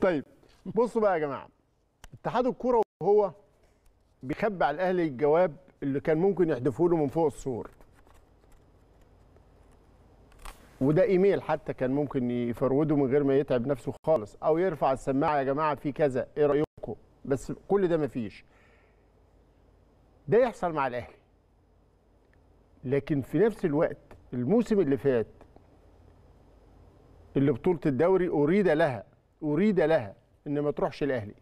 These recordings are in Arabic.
طيب بصوا بقى يا جماعه اتحاد الكوره وهو بيخبي على الاهلي الجواب اللي كان ممكن يحدفه له من فوق السور وده ايميل حتى كان ممكن يفروده من غير ما يتعب نفسه خالص او يرفع السماعه يا جماعه في كذا ايه رايكم بس كل ده مفيش ده يحصل مع الاهلي لكن في نفس الوقت الموسم اللي فات اللي بطوله الدوري اريد لها أريد لها إن ما تروحش الأهلي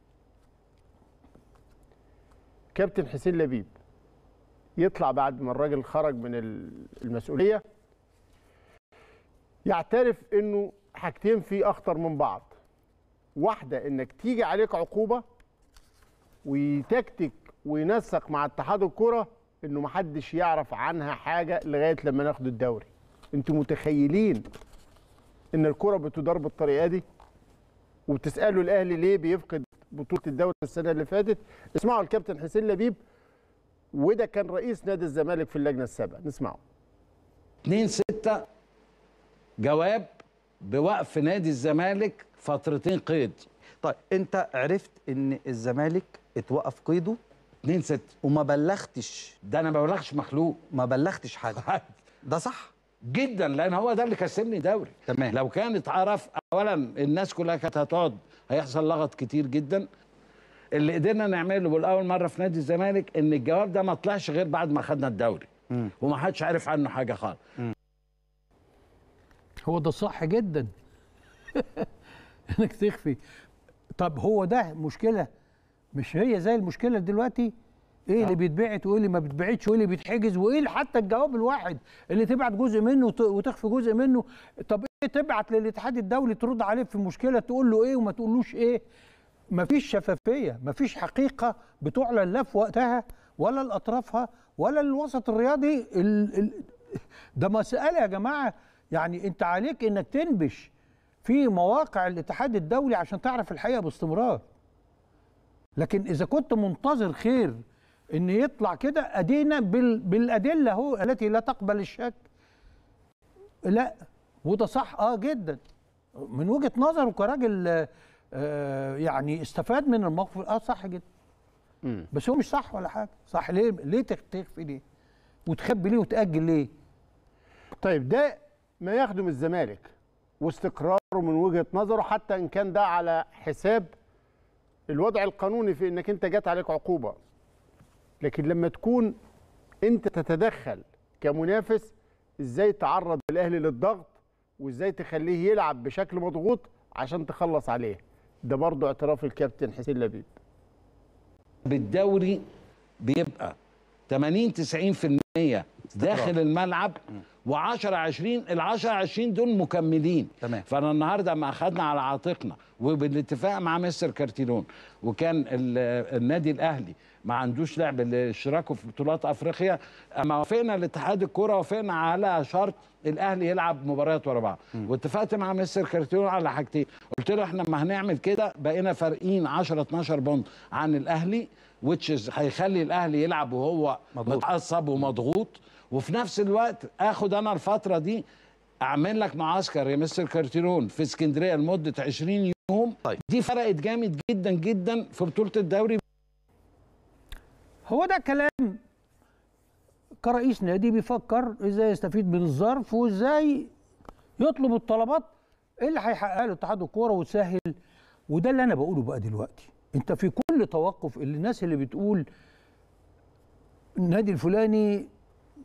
كابتن حسين لبيب يطلع بعد ما الراجل خرج من المسؤولية يعترف إنه حاجتين فيه أخطر من بعض واحدة إنك تيجي عليك عقوبة ويتكتك وينسق مع اتحاد الكرة إنه محدش يعرف عنها حاجة لغاية لما ناخد الدوري انتوا متخيلين ان الكرة بتدار بالطريقة دي وبتسالوا الاهلي ليه بيفقد بطوله الدوري السنه اللي فاتت اسمعوا الكابتن حسين لبيب وده كان رئيس نادي الزمالك في اللجنه السابقه نسمعه 2 6 جواب بوقف نادي الزمالك فترتين قيد طيب انت عرفت ان الزمالك اتوقف قيده 2 6 وما بلغتش ده انا ما بلغش مخلوق ما بلغتش حد ده صح جدا لان هو ده اللي كسبني دوري تمام لو كان اتعرف اولا الناس كلها كانت هتقعد هيحصل لغط كتير جدا اللي قدرنا نعمله بالاول مره في نادي الزمالك ان الجواب ده ما طلعش غير بعد ما خدنا الدوري وما حدش عارف عنه حاجه خالص هو ده صح جدا انك تخفي طب هو ده مشكله مش هي زي المشكله دلوقتي ايه نعم. اللي بيتبعت وايه اللي ما بيتبعتش وايه اللي بيتحجز وايه حتى الجواب الواحد اللي تبعت جزء منه وتخفي جزء منه طب ايه تبعت للاتحاد الدولي ترد عليه في مشكله تقول له ايه وما تقولوش ايه مفيش شفافيه مفيش حقيقه بتعلن لا في وقتها ولا لاطرافها ولا للوسط الرياضي ال... ال... ده مساله يا جماعه يعني انت عليك انك تنبش في مواقع الاتحاد الدولي عشان تعرف الحقيقه باستمرار لكن اذا كنت منتظر خير ان يطلع كده ادينا بالادله اهو التي لا تقبل الشك لا وده صح اه جدا من وجهه نظره كراجل آه يعني استفاد من الموقف اه صح جدا مم. بس هو مش صح ولا حاجه صح ليه ليه تخفي ليه وتخبي ليه وتاجل ليه طيب ده ما يخدم الزمالك واستقراره من وجهه نظره حتى ان كان ده على حساب الوضع القانوني في انك انت جات عليك عقوبه لكن لما تكون انت تتدخل كمنافس ازاي تعرض الاهلي للضغط وازاي تخليه يلعب بشكل مضغوط عشان تخلص عليه ده برضه اعتراف الكابتن حسين لبيب بالدوري بيبقى 80 90% داخل الملعب و10 20 ال10 20 دول مكملين تمام فانا النهارده ما اخذنا على عاتقنا وبالاتفاق مع مستر كارتيلون وكان النادي الاهلي ما عندوش لعب لاشتراكه في بطولات افريقيا اما وافقنا الاتحاد الكوره وافقنا على شرط الاهلي يلعب مباريات ورا بعض واتفقت مع مستر كارتيرو على حاجتين قلت له احنا لما هنعمل كده بقينا فارقين 10 12 بوند عن الاهلي وتشز هيخلي الاهلي يلعب وهو متعصب ومضغوط وفي نفس الوقت اخد انا الفتره دي اعمل لك معسكر يا مستر كارتيرون في اسكندريه لمده 20 يوم طيب. دي فرقت جامد جدا جدا في بطوله الدوري هو ده كلام كرئيس نادي بيفكر ازاي يستفيد من الظرف وازاي يطلب الطلبات اللي هيحققها له اتحاد الكوره وتسهل وده اللي انا بقوله بقى دلوقتي انت في كل توقف اللي الناس اللي بتقول النادي الفلاني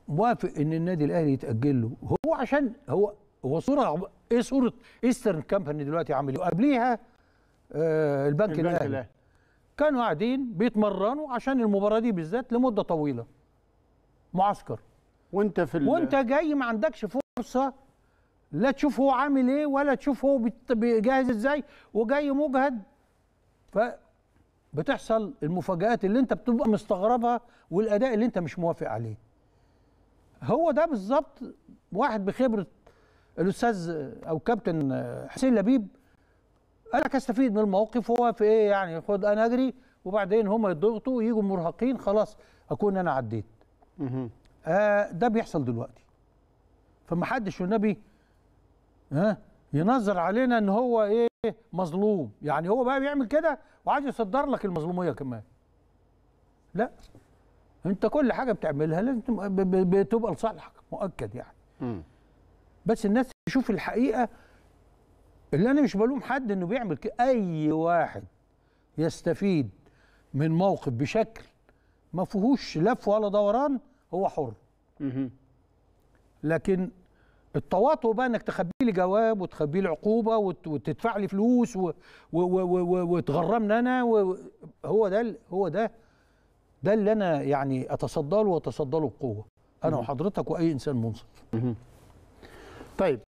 موافق ان النادي الاهلي يتاجل له هو عشان هو هو صوره ايه صوره ايسترن كامباني دلوقتي عامل ايه وقبليها آه البنك, البنك الاهلي كانوا قاعدين بيتمرنوا عشان المباراه دي بالذات لمده طويله معسكر وانت في ال... وانت جاي ما عندكش فرصه لا تشوف هو عامل ايه ولا تشوف هو بيجهز ازاي وجاي مجهد ف بتحصل المفاجآت اللي انت بتبقى مستغربها والاداء اللي انت مش موافق عليه هو ده بالظبط واحد بخبره الاستاذ او كابتن حسين لبيب انا هستفيد من الموقف هو في ايه يعني خد انا اجري وبعدين هم يضغطوا ويجوا مرهقين خلاص اكون انا عديت آه ده بيحصل دلوقتي فما حدش والنبي ها آه ينظر علينا ان هو ايه مظلوم يعني هو بقى بيعمل كده وعايز يصدر لك المظلوميه كمان لا انت كل حاجه بتعملها لازم بتبقى لصالحك مؤكد يعني بس الناس تشوف الحقيقه اللي انا مش بلوم حد انه بيعمل كده اي واحد يستفيد من موقف بشكل ما فيهوش لف ولا دوران هو حر لكن التواطؤ بقى انك تخبي لي جواب وتخبي لي عقوبه وتدفع لي فلوس وتغرمني انا و هو ده هو ده ده اللي انا يعني اتصدى له واتصدى له بقوه انا وحضرتك واي انسان منصف طيب